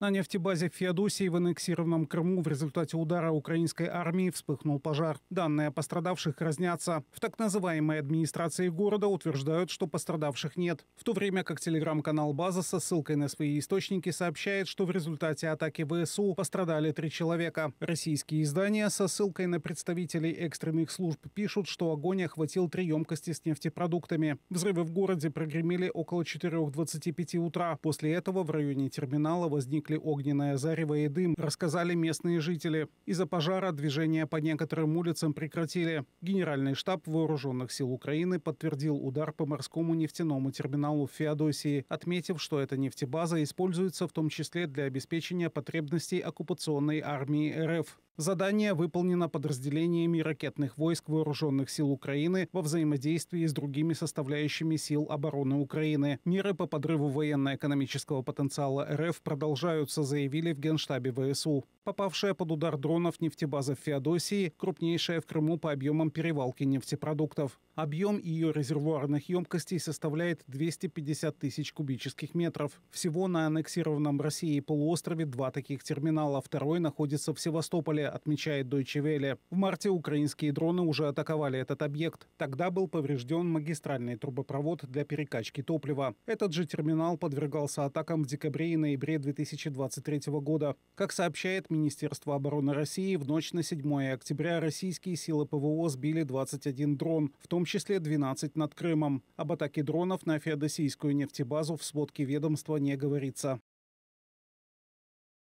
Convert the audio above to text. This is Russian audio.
На нефтебазе в Феодосии в аннексированном Крыму в результате удара украинской армии вспыхнул пожар. Данные о пострадавших разнятся. В так называемой администрации города утверждают, что пострадавших нет. В то время как телеграм-канал «База» со ссылкой на свои источники сообщает, что в результате атаки ВСУ пострадали три человека. Российские издания со ссылкой на представителей экстренных служб пишут, что огонь охватил три емкости с нефтепродуктами. Взрывы в городе прогремели около 4.25 утра. После этого в районе терминала возник возникли огненное зарево и дым, рассказали местные жители. Из-за пожара движение по некоторым улицам прекратили. Генеральный штаб Вооруженных сил Украины подтвердил удар по морскому нефтяному терминалу в Феодосии, отметив, что эта нефтебаза используется в том числе для обеспечения потребностей оккупационной армии РФ. Задание выполнено подразделениями ракетных войск Вооруженных сил Украины во взаимодействии с другими составляющими сил обороны Украины. Меры по подрыву военно-экономического потенциала РФ продолжаются, заявили в Генштабе ВСУ. Попавшая под удар дронов нефтебаза в Феодосии – крупнейшая в Крыму по объемам перевалки нефтепродуктов. Объем ее резервуарных емкостей составляет 250 тысяч кубических метров. Всего на аннексированном России полуострове два таких терминала. Второй находится в Севастополе, отмечает Deutsche Welle. В марте украинские дроны уже атаковали этот объект. Тогда был поврежден магистральный трубопровод для перекачки топлива. Этот же терминал подвергался атакам в декабре и ноябре 2023 года. Как сообщает Министерства обороны России, в ночь на 7 октября российские силы ПВО сбили 21 дрон, в том числе 12 над Крымом. Об атаке дронов на феодосийскую нефтебазу в сводке ведомства не говорится.